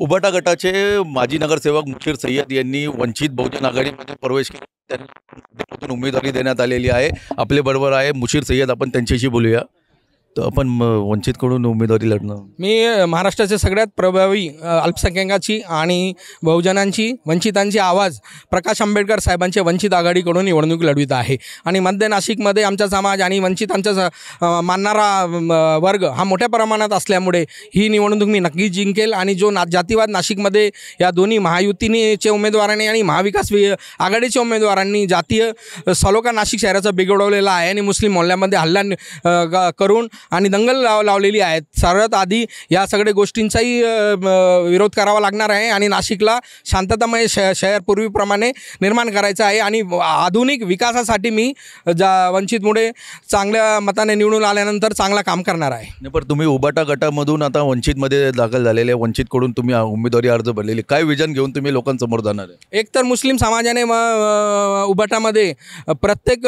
उभटा गटाचे माजी नगरसेवक मुशीर सय्यद यांनी वंचित बहुजन आघाडीमध्ये प्रवेश केला त्यांना उमेदवारी देण्यात आलेली आहे आपले बरोबर आहे मुशीर सय्यद आपण त्यांच्याशी बोलूया आपण वंचितकडून उमेदवारी लढणं मी महाराष्ट्राच्या सगळ्यात प्रभावी अल्पसंख्याकांची आणि बहुजनांची वंचितांची आवाज प्रकाश आंबेडकर साहेबांच्या वंचित आघाडीकडून निवडणूक लढवित आहे आणि मध्य नाशिकमध्ये आमचा समाज आणि वंचितांचा मानणारा वर्ग हा मोठ्या प्रमाणात असल्यामुळे ही निवडणूक मी नक्की जिंकेल आणि जो ना जातीवाद नाशिकमध्ये या दोन्ही महायुतीनेचे उमेदवारांनी आणि महाविकास आघाडीच्या उमेदवारांनी जातीय सलोका नाशिक शहराचा बिघडवलेला आहे आणि मुस्लिम मोहल्ल्यामध्ये हल्ला करून आणि दंगल लाव लावलेली आहेत सर्वात आधी या सगळ्या गोष्टींचाही विरोध करावा लागणार आहे आणि नाशिकला शांततामय श शहर पूर्वीप्रमाणे निर्माण करायचं आहे आणि आधुनिक विकासासाठी मी जा वंचितमुळे चांगल्या मताने निवडून आल्यानंतर चांगला काम करणार आहे पण तुम्ही उबाटा गटामधून आता वंचितमध्ये दाखल झालेले वंचितकडून तुम्ही उमेदवारी अर्ज भरलेली काय विजन घेऊन तुम्ही लोकांसमोर जाणार आहे एक तर मुस्लिम समाजाने उबाटामध्ये प्रत्येक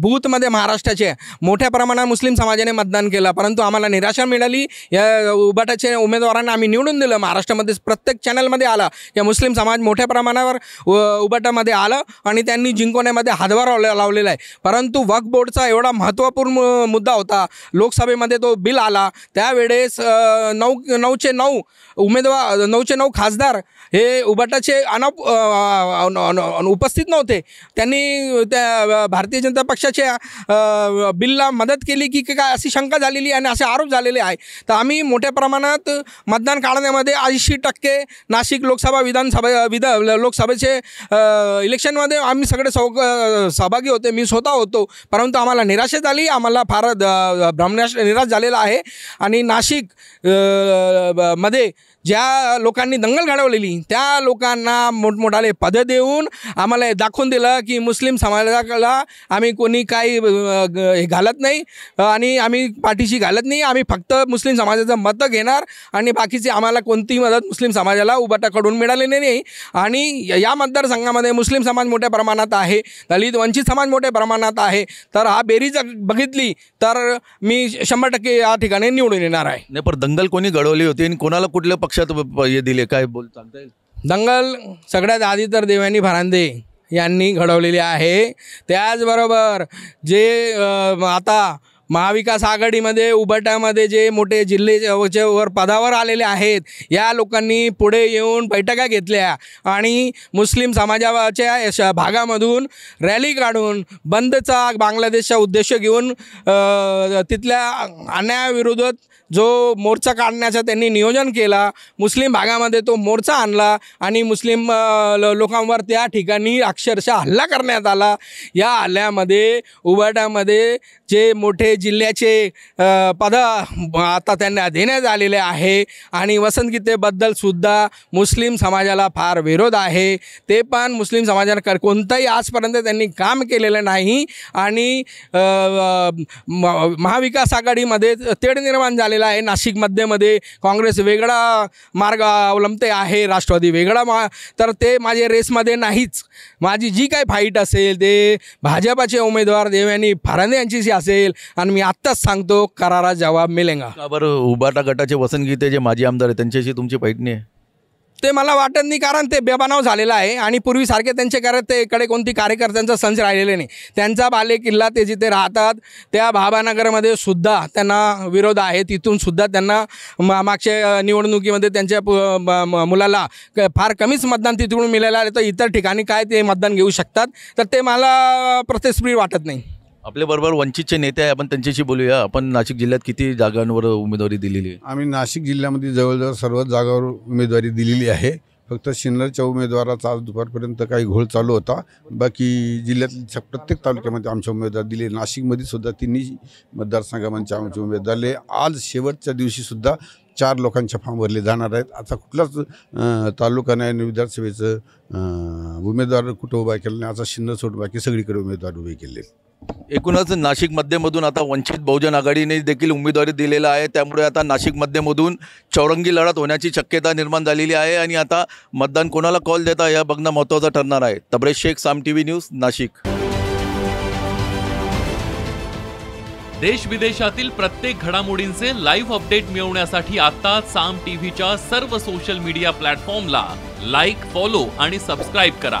बूथमध्ये महाराष्ट्राचे मोठ्या प्रमाणात मुस्लिम समाज समाजाने मतदान केलं परंतु आम्हाला निराशा मिळाली या उबाटाचे उमेदवारांना आम्ही निवडून दिलं महाराष्ट्रामध्ये प्रत्येक चॅनलमध्ये आला या मुस्लिम समाज मोठ्या प्रमाणावर उबाटामध्ये आलं आणि त्यांनी जिंकवण्यामध्ये हातभार लावलेला आहे परंतु वक्फ बोर्डचा एवढा महत्त्वपूर्ण मुद्दा होता लोकसभेमध्ये तो बिल आला त्यावेळेस नऊ नऊचे नऊ उमेदवार नऊचे नऊ खासदार हे उबाटाचे अनौप उपस्थित नव्हते त्यांनी त्या भारतीय जनता पक्षाच्या बिलला मदत केली की काय अशी शंका झालेली आणि असे आरोप झालेले आहे तर आम्ही मोठ्या प्रमाणात मतदान काढण्यामध्ये ऐंशी टक्के नाशिक लोकसभा विधानसभा विध लोकसभेचे इलेक्शनमध्ये आम्ही सगळे सौ सहभागी होते मी स्वतः होतो परंतु आम्हाला निराशा झाली आम्हाला फार भ्रमनाश निराश झालेला आहे आणि नाशिक मध्ये ज्या लोकांनी दंगल घडवलेली त्या लोकांना मोठमोठाले पदं देऊन आम्हाला दाखवून दिलं की मुस्लिम समाजाला आम्ही कोणी काही घालत नाही आणि आम्ही पाठीशी घालत नाही आम्ही फक्त मुस्लिम समाजाचं मतं घेणार आणि बाकीची आम्हाला कोणतीही मदत मुस्लिम समाजाला उबाटाकडून मिळालेली नाही आणि या मतदारसंघामध्ये मुस्लिम समाज मोठ्या प्रमाणात आहे दलित वंचित समाज मोठ्या प्रमाणात आहे तर हा बेरीज बघितली तर मी शंभर टक्के या ठिकाणी निवडून येणार आहे नाही पण दंगल कोणी घडवली होती आणि कोणाला कुठलं पक्षात हे दिले काय बोल दंगल सगळ्यात आधी तर देवानी फरांदे यांनी घडवलेली आहे त्याचबरोबर जे आता महाविकास आघाडीमध्ये उभट्यामध्ये जे मोठे जिल्हे वर पदावर आलेले आहेत या लोकांनी पुढे येऊन बैठका घेतल्या आणि मुस्लिम समाजाच्या भागामधून रॅली काढून बंदचा बांगलादेशचा उद्देश घेऊन तिथल्या अन्यायाविरोधात जो मोर्चा काढण्याचा त्यांनी नियोजन केला मुस्लिम भागामध्ये तो मोर्चा आणला आणि मुस्लिम लोकांवर त्या ठिकाणी अक्षरशः हल्ला करण्यात आला या हल्ल्यामध्ये उभाट्यामध्ये जे मोठे जिल्ह्याचे पद आता त्यांना देण्यात आलेले आहे आणि वसंतगीतेबद्दल सुद्धा मुस्लिम समाजाला फार विरोध आहे ते पण मुस्लिम समाजाने कर कोणताही आजपर्यंत त्यांनी काम केलेलं नाही आणि महाविकास आघाडीमध्ये तेढ निर्माण झालेला आहे नाशिकमध्ये मध्ये काँग्रेस वेगळा मार्ग अवलंबते आहे राष्ट्रवादी वेगळा मा तर ते माझे रेसमध्ये नाहीच माझी जी काही फाईट असेल ते भाजपाचे उमेदवार देवयानी फरांदे यांच्याशी असेल आणि मी आत्ताच सांगतो करारा जवाब मिलेगा बरं उबाटा गटाचे वसनगीते जे माजी आमदार आहे त्यांच्याशी तुमची पैठणी आहे ते मला वाटत नाही कारण ते बेबानाव झालेलं आहे आणि पूर्वीसारखे त्यांचे करत ते इकडे कोणती कार्यकर्त्यांचा संच राहिलेले नाही त्यांचा बाले किल्ला ते जिथे राहतात त्या भाबानगरमध्ये सुद्धा त्यांना विरोध आहे तिथून सुद्धा त्यांना मा मागच्या निवडणुकीमध्ये त्यांच्या मुलाला फार कमीच मतदान तिथून मिळालं आहे तर इतर ठिकाणी काय ते मतदान घेऊ शकतात तर ते मला प्रतिस्फी वाटत नाही आपल्याबरोबर वंचितचे नेते आहे आपण त्यांच्याशी बोलूया आपण नाशिक जिल्ह्यात किती जागांवर उमेदवारी दिलेली आहे आम्ही नाशिक जिल्ह्यामध्ये जवळजवळ सर्वच जागावर उमेदवारी दिलेली आहे फक्त सिन्नरच्या उमेदवाराचा आज दुपारपर्यंत काही घोळ चालू होता बाकी जिल्ह्यातल्या प्रत्येक तालुक्यामध्ये आमच्या उमेदवार दिले नाशिकमध्ये सुद्धा तिन्ही मतदारसंघामध्ये आमचे उमेदवार दिले आज शेवटच्या दिवशीसुद्धा चार लोकांच्या फॉर्म भरले जाणार आहेत आता कुठलाच तालुका नाही विधानसभेचं उमेदवार कुठं उभा केला नाही आता सिन्नर सोडून बाकी सगळीकडे उमेदवार उभे केले एकूणच नाशिक मध्यमधून आता वंचित बहुजन आघाडीने देखील उमेदवारी दिलेला आहे त्यामुळे आता नाशिक मध्यमधून चौरंगी लढत होण्याची शक्यता निर्माण झालेली आहे आणि आता मतदान कोणाला कॉल देता या बघणं महत्त्वाचं ठरणार आहे Tabrez Shaikh Saam T V news Nashik देश विदेशातील प्रत्येक घडामोडींचे लाईव्ह अपडेट मिळवण्यासाठी आता साम टीव्हीच्या सर्व सोशल मीडिया प्लॅटफॉर्मला लाईक फॉलो आणि सबस्क्राईब करा